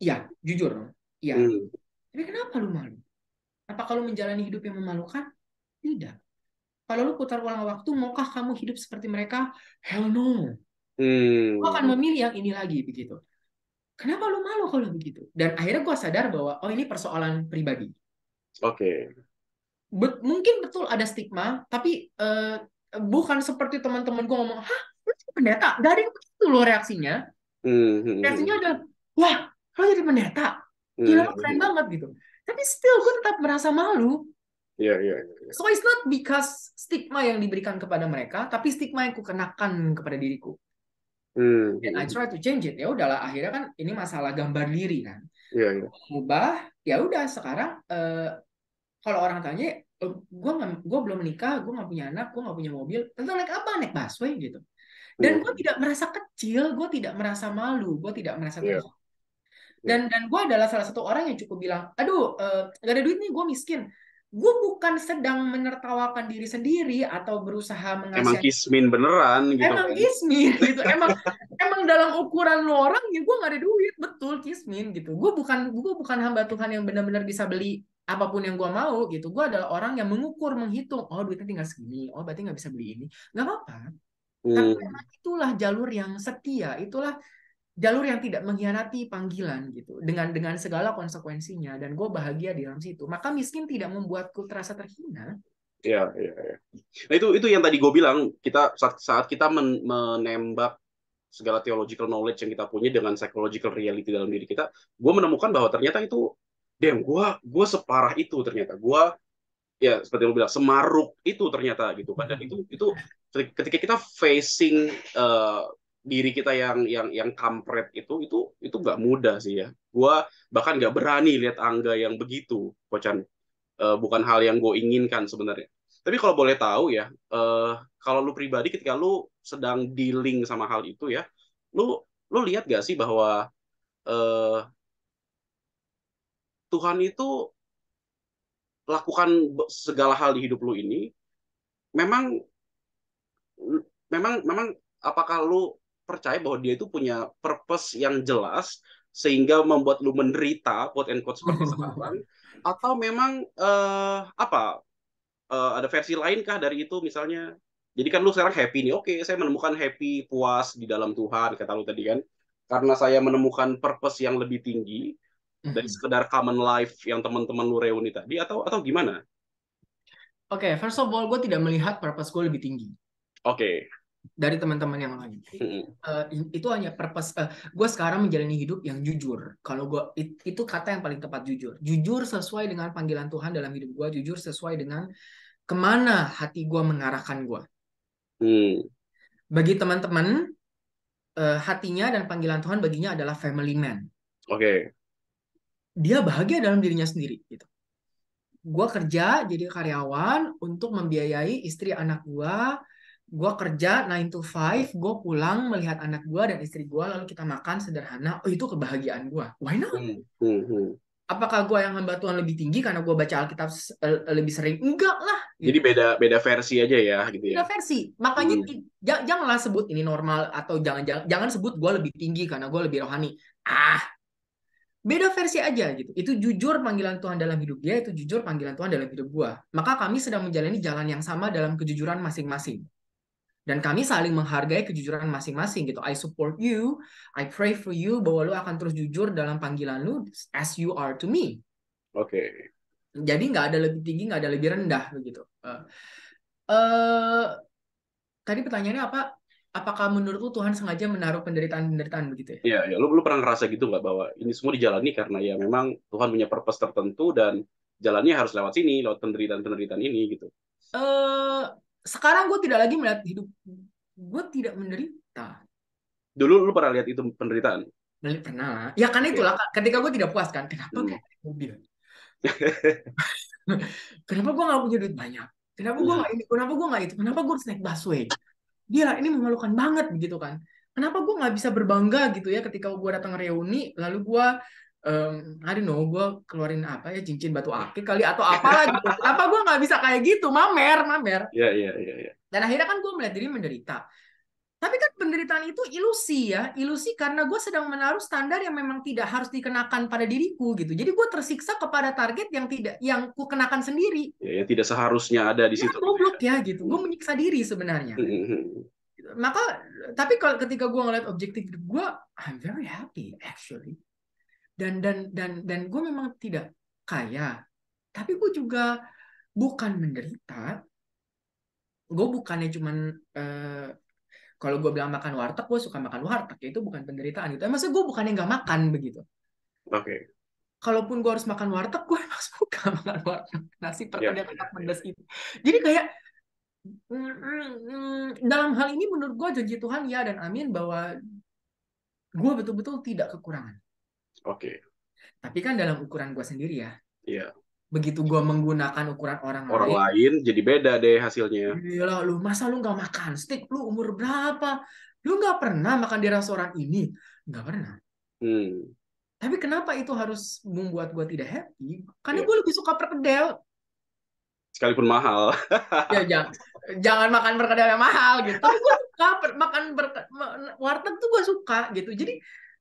Iya, jujur. Iya. Hmm. Tapi kenapa lu malu? Apa kalau menjalani hidup yang memalukan? Tidak. Kalau lu putar ulang waktu, maukah kamu hidup seperti mereka? Hell no. Hmm. Lu akan memilih yang ini lagi begitu. Kenapa lu malu kalau begitu? Dan akhirnya gua sadar bahwa oh ini persoalan pribadi. Oke. Okay. Be mungkin betul ada stigma, tapi uh, bukan seperti teman-teman gua ngomong, hah, lu pendeta, garing begitu lo reaksinya. Hmm, hmm, -hmm. Reaksinya adalah, wah, lo jadi pendeta hmm. gila lo keren banget gitu tapi still gue tetap merasa malu yeah, yeah, yeah. so it's not because stigma yang diberikan kepada mereka tapi stigma yang kukenakan kepada diriku Hmm. And I try to change it. Ya udahlah akhirnya kan ini masalah gambar diri kan. Yeah, yeah. Ubah, ya udah sekarang uh, kalau orang tanya gue eh, gue belum menikah, gue gak punya anak, gue gak punya mobil, tentu naik apa? Naik busway gitu. Dan iya. gue tidak merasa kecil, gue tidak merasa malu, gue tidak merasa yeah. Iya. Iya. dan dan gue adalah salah satu orang yang cukup bilang aduh uh, eh, gak ada duit nih gue miskin gue bukan sedang menertawakan diri sendiri atau berusaha mengasih emang kismin beneran gitu emang kan? kismin gitu emang emang dalam ukuran lo orang ya gue gak ada duit betul kismin gitu gue bukan gue bukan hamba Tuhan yang benar-benar bisa beli apapun yang gue mau gitu gue adalah orang yang mengukur menghitung oh duitnya tinggal segini oh berarti nggak bisa beli ini nggak apa-apa hmm. karena itulah jalur yang setia itulah jalur yang tidak mengkhianati panggilan gitu dengan dengan segala konsekuensinya dan gue bahagia di dalam situ maka miskin tidak membuatku terasa terhina ya ya, ya. nah itu itu yang tadi gue bilang kita saat, saat kita men, menembak segala theological knowledge yang kita punya dengan psychological reality dalam diri kita gue menemukan bahwa ternyata itu damn gue gue separah itu ternyata gue ya seperti lo bilang semaruk itu ternyata gitu padahal hmm. itu itu ketika kita facing uh, diri kita yang yang yang kampret itu itu itu nggak mudah sih ya. gue bahkan nggak berani lihat Angga yang begitu, Kocan. Uh, bukan hal yang gue inginkan sebenarnya. Tapi kalau boleh tahu ya, uh, kalau lu pribadi ketika lu sedang dealing sama hal itu ya, lu lu lihat gak sih bahwa uh, Tuhan itu lakukan segala hal di hidup lu ini memang memang memang apakah lu percaya bahwa dia itu punya purpose yang jelas sehingga membuat lu menderita quote and quote seperti sekarang atau memang uh, apa uh, ada versi lainkah dari itu misalnya jadi kan lu sekarang happy nih oke saya menemukan happy puas di dalam Tuhan kata lu tadi kan karena saya menemukan purpose yang lebih tinggi dari mhm. sekedar common life yang teman-teman lu reuni tadi atau atau gimana Oke, okay, first of all, gue tidak melihat purpose gue lebih tinggi. Oke dari teman-teman yang lain. Uh, itu hanya purpose. Uh, eh, gue sekarang menjalani hidup yang jujur. Kalau gue it, itu kata yang paling tepat jujur. Jujur sesuai dengan panggilan Tuhan dalam hidup gue. Jujur sesuai dengan kemana hati gue mengarahkan gue. Hmm. Bagi teman-teman uh, hatinya dan panggilan Tuhan baginya adalah family man. Oke. Okay. Dia bahagia dalam dirinya sendiri. Gitu. Gue kerja jadi karyawan untuk membiayai istri anak gue gue kerja 9 to 5, gue pulang melihat anak gue dan istri gue, lalu kita makan sederhana, oh itu kebahagiaan gue. Why not? Mm-hmm. Apakah gue yang hamba Tuhan lebih tinggi karena gue baca Alkitab eh, lebih sering? Enggak lah. Gitu. Jadi beda beda versi aja ya. Gitu ya. Beda versi. Makanya mm. janganlah sebut ini normal atau jangan jangan, jangan sebut gue lebih tinggi karena gue lebih rohani. Ah, beda versi aja gitu. Itu jujur panggilan Tuhan dalam hidup dia, itu jujur panggilan Tuhan dalam hidup gue. Maka kami sedang menjalani jalan yang sama dalam kejujuran masing-masing dan kami saling menghargai kejujuran masing-masing gitu I support you I pray for you bahwa lu akan terus jujur dalam panggilan lu as you are to me oke okay. jadi nggak ada lebih tinggi nggak ada lebih rendah begitu uh, uh, tadi pertanyaannya apa apakah menurut lu Tuhan sengaja menaruh penderitaan-penderitaan begitu ya? Iya, ya. lu, lu pernah ngerasa gitu nggak bahwa ini semua dijalani karena ya memang Tuhan punya purpose tertentu dan jalannya harus lewat sini, lewat penderitaan-penderitaan ini gitu? Eh, uh, sekarang gue tidak lagi melihat hidup gue tidak menderita dulu lu pernah lihat itu penderitaan pernah ya kan itulah itulah ketika gue tidak puas kan kenapa gue hmm. kayak mobil kenapa gue nggak punya duit banyak kenapa gue iya. nggak ini kenapa gue nggak itu kenapa gue harus naik busway gila ini memalukan banget begitu kan kenapa gue nggak bisa berbangga gitu ya ketika gue datang reuni lalu gue um, I don't know, gue keluarin apa ya cincin batu akik kali atau apalah gitu. apa gue nggak bisa kayak gitu, mamer, mamer. Iya yeah, iya yeah, iya. Yeah, Dan akhirnya kan gue melihat diri menderita. Tapi kan penderitaan itu ilusi ya, ilusi karena gue sedang menaruh standar yang memang tidak harus dikenakan pada diriku gitu. Jadi gue tersiksa kepada target yang tidak yang ku kenakan sendiri. Ya, ya tidak seharusnya ada di ya situ. Kan gue blok ya gitu. Gue hmm. menyiksa diri sebenarnya. Hmm, hmm, Maka tapi kalau ketika gue ngeliat objektif gue, I'm very happy actually dan dan dan dan gue memang tidak kaya tapi gue juga bukan menderita gue bukannya cuman uh, kalau gue bilang makan warteg gue suka makan warteg ya itu bukan penderitaan gitu emang eh, gue bukannya nggak makan begitu oke okay. kalaupun gue harus makan warteg gue emang suka makan warteg nasi perkedel iya. yeah. pedas itu jadi kayak dalam hal ini menurut gue janji Tuhan ya dan amin bahwa gue betul-betul tidak kekurangan Oke. Okay. Tapi kan dalam ukuran gue sendiri ya. Iya. Yeah. Begitu gue menggunakan ukuran orang, lain. Orang lain jadi beda deh hasilnya. Gila lu, masa lu gak makan steak? Lu umur berapa? Lu gak pernah makan di restoran ini? Gak pernah. Hmm. Tapi kenapa itu harus membuat gue tidak happy? Karena yeah. gue lebih suka perkedel. Sekalipun mahal. ya, jangan, jangan makan perkedel yang mahal gitu. Tapi gue suka makan per, warteg tuh gue suka gitu. Jadi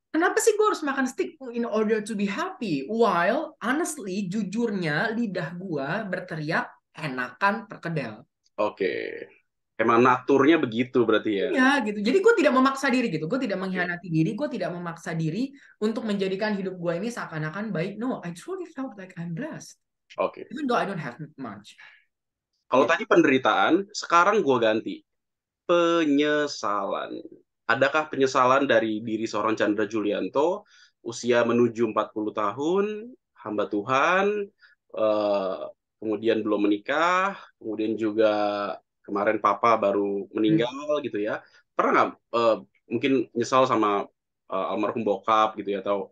Kenapa sih gue harus makan steak in order to be happy? While honestly, jujurnya lidah gue berteriak enakan perkedel. Oke. Okay. Emang naturnya begitu berarti ya? Iya gitu. Jadi gue tidak memaksa diri gitu. Gue tidak mengkhianati diri. Gue tidak memaksa diri untuk menjadikan hidup gue ini seakan-akan baik. No, I truly felt like I'm blessed. Oke. Okay. Even though I don't have much. Kalau yeah. tadi penderitaan, sekarang gue ganti penyesalan adakah penyesalan dari diri seorang Chandra Julianto usia menuju 40 tahun, hamba Tuhan, eh, kemudian belum menikah, kemudian juga kemarin papa baru meninggal hmm. gitu ya. Pernah nggak eh, mungkin nyesal sama eh, almarhum bokap gitu ya atau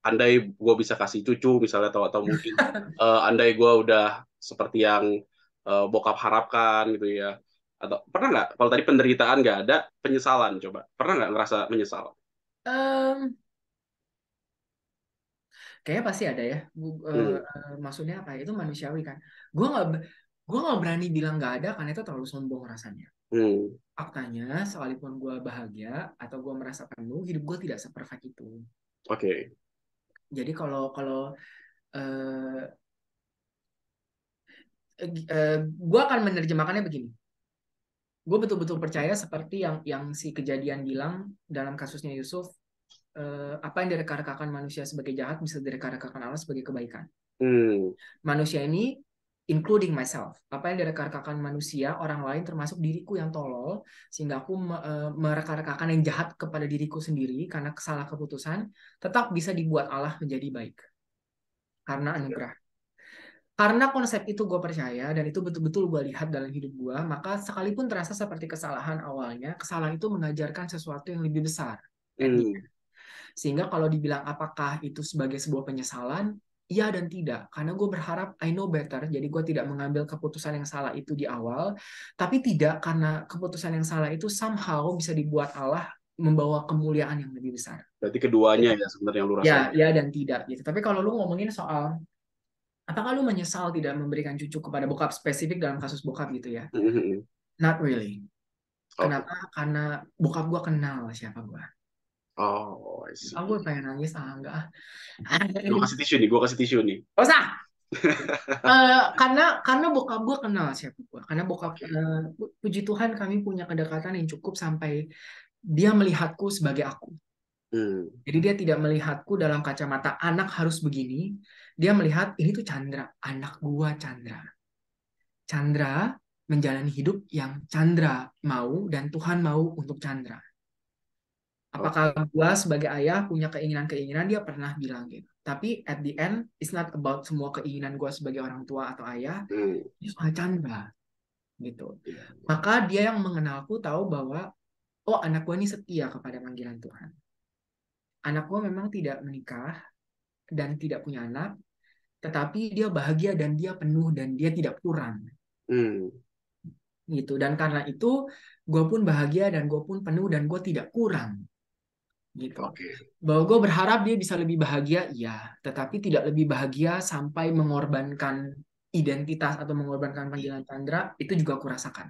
andai gue bisa kasih cucu misalnya atau atau mungkin andai gue udah seperti yang bokap harapkan gitu ya atau pernah nggak kalau tadi penderitaan nggak ada penyesalan coba pernah nggak ngerasa menyesal um, kayaknya pasti ada ya uh, hmm. maksudnya apa itu manusiawi kan gue nggak gue nggak berani bilang nggak ada karena itu terlalu sombong rasanya hmm. faktanya sekalipun gue bahagia atau gue merasa penuh hidup gue tidak seperfect itu oke okay. jadi kalau kalau uh, uh, gue akan menerjemahkannya begini gue betul-betul percaya seperti yang yang si kejadian bilang dalam kasusnya Yusuf eh, apa yang direkarkakan manusia sebagai jahat bisa direkarkakan Allah sebagai kebaikan hmm. manusia ini including myself apa yang direkarkakan manusia orang lain termasuk diriku yang tolol sehingga aku me eh, merekarekakan yang jahat kepada diriku sendiri karena salah keputusan tetap bisa dibuat Allah menjadi baik karena anugerah karena konsep itu gue percaya dan itu betul-betul gue lihat dalam hidup gue, maka sekalipun terasa seperti kesalahan awalnya, kesalahan itu mengajarkan sesuatu yang lebih besar. Kan hmm. Gitu. Sehingga kalau dibilang apakah itu sebagai sebuah penyesalan, iya dan tidak. Karena gue berharap I know better, jadi gue tidak mengambil keputusan yang salah itu di awal. Tapi tidak karena keputusan yang salah itu somehow bisa dibuat Allah membawa kemuliaan yang lebih besar. Berarti keduanya iya. ya sebenarnya yang lu ya, rasain. Ya, ya dan tidak gitu. Tapi kalau lu ngomongin soal apakah lu menyesal tidak memberikan cucu kepada bokap spesifik dalam kasus bokap gitu ya? mm Not really. kenapa oh. Kenapa? Karena bokap gua kenal siapa gua Oh, aku pengen nangis, ah enggak. Ah. gua kasih tisu nih, gua kasih tisu nih. Gak usah. uh, karena karena bokap gua kenal siapa gua Karena bokap uh, puji Tuhan kami punya kedekatan yang cukup sampai dia melihatku sebagai aku. Hmm. Jadi dia tidak melihatku dalam kacamata anak harus begini. Dia melihat ini tuh Chandra, anak gua Chandra. Chandra menjalani hidup yang Chandra mau dan Tuhan mau untuk Chandra. Apakah gua sebagai ayah punya keinginan-keinginan dia pernah bilang gitu. Tapi at the end it's not about semua keinginan gua sebagai orang tua atau ayah, hmm. ini soal Chandra gitu. Iya. Maka dia yang mengenalku tahu bahwa oh anak gua ini setia kepada panggilan Tuhan anak gue memang tidak menikah dan tidak punya anak, tetapi dia bahagia dan dia penuh dan dia tidak kurang. Hmm. Gitu. Dan karena itu gue pun bahagia dan gue pun penuh dan gue tidak kurang. Gitu. Okay. Bahwa gue berharap dia bisa lebih bahagia, iya. Tetapi tidak lebih bahagia sampai mengorbankan identitas atau mengorbankan panggilan Chandra, itu juga aku rasakan.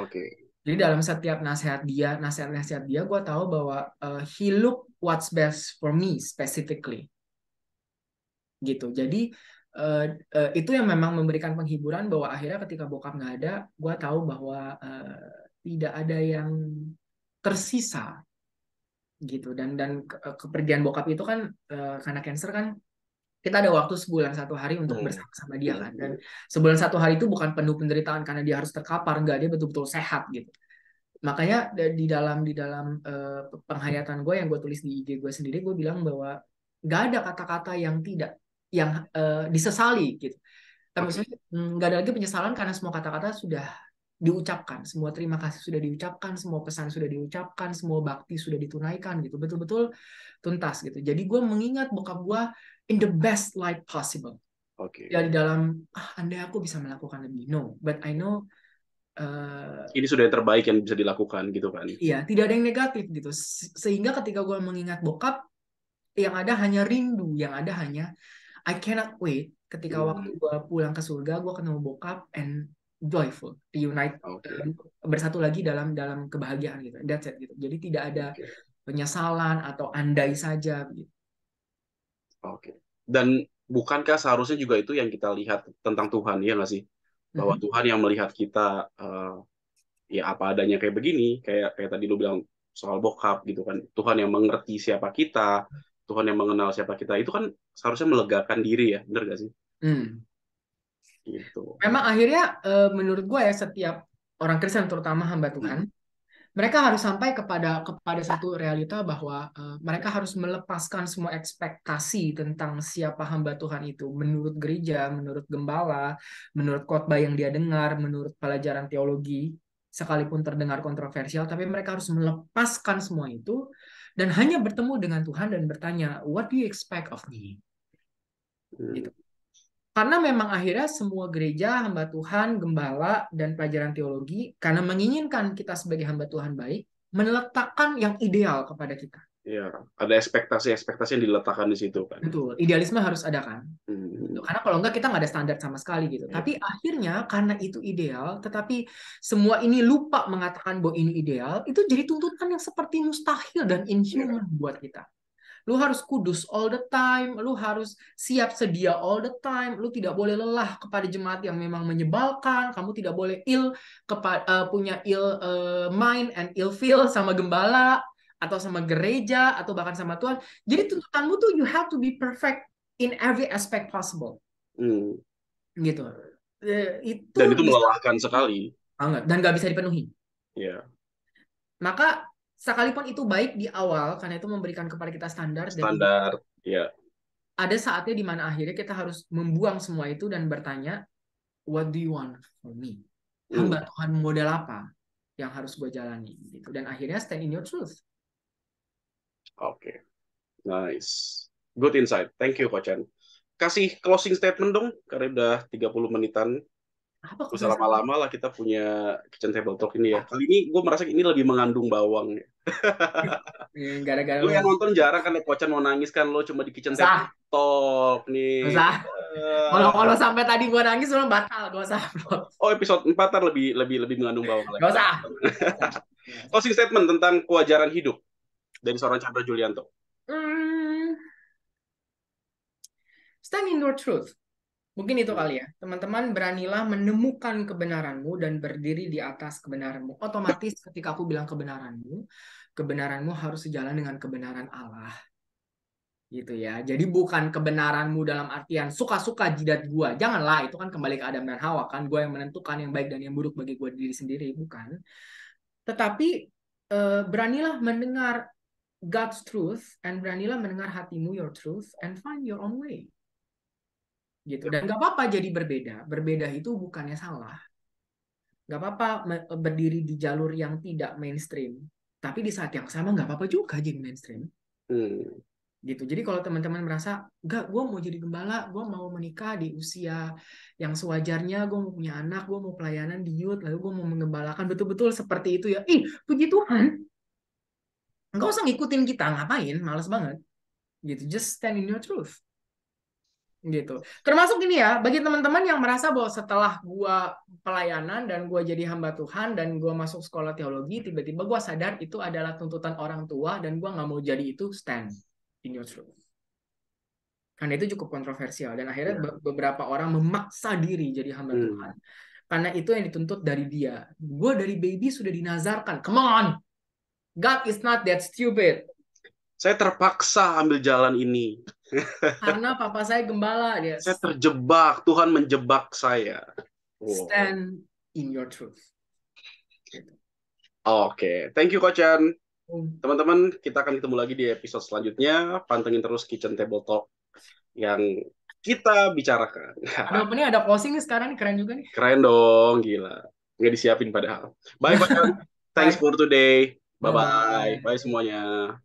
Oke. Okay. Jadi dalam setiap nasihat dia, nasihat-nasihat dia, gue tahu bahwa uh, he look what's best for me specifically. Gitu. Jadi uh, uh, itu yang memang memberikan penghiburan bahwa akhirnya ketika bokap nggak ada, gue tahu bahwa uh, tidak ada yang tersisa gitu dan dan ke kepergian bokap itu kan uh, karena cancer kan kita ada waktu sebulan satu hari untuk hmm. bersama-sama dia kan dan hmm. sebulan satu hari itu bukan penuh penderitaan karena dia harus terkapar enggak dia betul-betul sehat gitu makanya eh, di dalam di dalam uh, penghayatan gue yang gue tulis di IG gue sendiri gue bilang bahwa nggak ada kata-kata yang tidak yang uh, disesali gitu termasuk hmm, nggak ada lagi penyesalan karena semua kata-kata sudah diucapkan semua terima kasih sudah diucapkan semua pesan sudah diucapkan semua bakti sudah ditunaikan gitu betul-betul tuntas gitu jadi gue mengingat bokap gue in the best light possible. Oke. Okay. Ya di dalam ah, andai aku bisa melakukan lebih. No, but I know uh, ini sudah yang terbaik yang bisa dilakukan gitu kan. Iya, tidak ada yang negatif gitu. Sehingga ketika gue mengingat bokap yang ada hanya rindu, yang ada hanya I cannot wait ketika hmm. waktu gue pulang ke surga gue ketemu bokap and joyful reunite okay. Eh, bersatu lagi dalam dalam kebahagiaan gitu that's it gitu jadi tidak ada okay. penyesalan atau andai saja gitu Oke. Dan bukankah seharusnya juga itu yang kita lihat tentang Tuhan ya nggak sih? Bahwa mm-hmm. Tuhan yang melihat kita uh, ya apa adanya kayak begini, kayak kayak tadi lu bilang soal bokap gitu kan. Tuhan yang mengerti siapa kita, Tuhan yang mengenal siapa kita. Itu kan seharusnya melegakan diri ya, bener nggak sih? Mm. Gitu. Memang akhirnya uh, menurut gue ya setiap orang Kristen terutama hamba Tuhan, mm mereka harus sampai kepada kepada satu realita bahwa uh, mereka harus melepaskan semua ekspektasi tentang siapa hamba Tuhan itu menurut gereja, menurut gembala, menurut khotbah yang dia dengar, menurut pelajaran teologi sekalipun terdengar kontroversial tapi mereka harus melepaskan semua itu dan hanya bertemu dengan Tuhan dan bertanya what do you expect of me? Hmm. Gitu. Karena memang akhirnya semua gereja, hamba Tuhan, gembala, dan pelajaran teologi, karena menginginkan kita sebagai hamba Tuhan baik, meletakkan yang ideal kepada kita. Iya, ada ekspektasi-ekspektasi yang diletakkan di situ kan. Betul, idealisme harus ada kan. Hmm. Gitu, karena kalau enggak kita nggak ada standar sama sekali gitu. Ya. Tapi akhirnya karena itu ideal, tetapi semua ini lupa mengatakan bahwa ini ideal, itu jadi tuntutan yang seperti mustahil dan inhuman ya. buat kita. Lu harus kudus all the time, lu harus siap sedia all the time, lu tidak boleh lelah kepada jemaat yang memang menyebalkan, kamu tidak boleh ill kepada uh, eh, punya ill uh, mind and ill feel sama gembala atau sama gereja atau bahkan sama Tuhan. Jadi tuntutanmu tuh you have to be perfect in every aspect possible. Hmm. Gitu. Uh, itu Dan itu melelahkan sekali. Banget. Dan nggak bisa dipenuhi. Iya. Yeah. Maka sekalipun itu baik di awal karena itu memberikan kepada kita standar standar dan ya ada saatnya di mana akhirnya kita harus membuang semua itu dan bertanya what do you want from me hmm. hamba hmm. Tuhan model apa yang harus gue jalani gitu dan akhirnya stand in your truth oke okay. nice good insight thank you Coach kasih closing statement dong karena udah 30 menitan apa usah lama-lama lah kita punya kitchen table talk ini ya kali ini gue merasa ini lebih mengandung bawang ya Iya, gara-gara lu yang nonton jarang kan Kocan mau nangis kan lo cuma di kitchen Usah. top nih. Eh. Kalau uh. kalau sampai tadi gua nangis lu batal gua usah Oh, episode 4 tar lebih lebih lebih mengandung bawang Gak usah. Closing statement tentang kewajaran hidup dari seorang Chandra Julianto. Hmm. Stand in your truth. Mungkin itu kali ya. Teman-teman beranilah menemukan kebenaranmu dan berdiri di atas kebenaranmu. Otomatis ketika aku bilang kebenaranmu, kebenaranmu harus sejalan dengan kebenaran Allah. Gitu ya. Jadi bukan kebenaranmu dalam artian suka-suka jidat gua. Janganlah, itu kan kembali ke Adam dan Hawa kan. Gua yang menentukan yang baik dan yang buruk bagi gua diri sendiri, bukan. Tetapi eh, beranilah mendengar God's truth and beranilah mendengar hatimu your truth and find your own way gitu dan nggak apa-apa jadi berbeda berbeda itu bukannya salah nggak apa-apa e, berdiri di jalur yang tidak mainstream tapi di saat yang sama nggak apa-apa juga jadi mainstream hmm. gitu jadi kalau teman-teman merasa nggak gue mau jadi gembala gue mau menikah di usia yang sewajarnya gue mau punya anak gue mau pelayanan di youth lalu gue mau mengembalakan betul-betul seperti itu ya ih puji Tuhan nggak usah ngikutin kita ngapain males banget gitu just stand in your truth gitu. Termasuk ini ya, bagi teman-teman yang merasa bahwa setelah gua pelayanan dan gua jadi hamba Tuhan dan gua masuk sekolah teologi, tiba-tiba gua sadar itu adalah tuntutan orang tua dan gua nggak mau jadi itu stand in your truth. Karena itu cukup kontroversial dan akhirnya yeah. Ya. beberapa orang memaksa diri jadi hamba hmm. Tuhan. Karena itu yang dituntut dari dia. Gua dari baby sudah dinazarkan. Come on. God is not that stupid. Saya terpaksa ambil jalan ini. Karena papa saya gembala dia. Saya terjebak, Tuhan menjebak saya. Wow. Stand in your truth. Oke, okay. thank you Coach Chan. Hmm. Teman-teman, kita akan ketemu lagi di episode selanjutnya. Pantengin terus Kitchen Table Talk yang kita bicarakan. Ada ini ada closing nih sekarang keren juga nih. Keren dong, gila. Nggak disiapin padahal. Bye Coach Chan. Thanks for today. Bye-bye. Bye semuanya.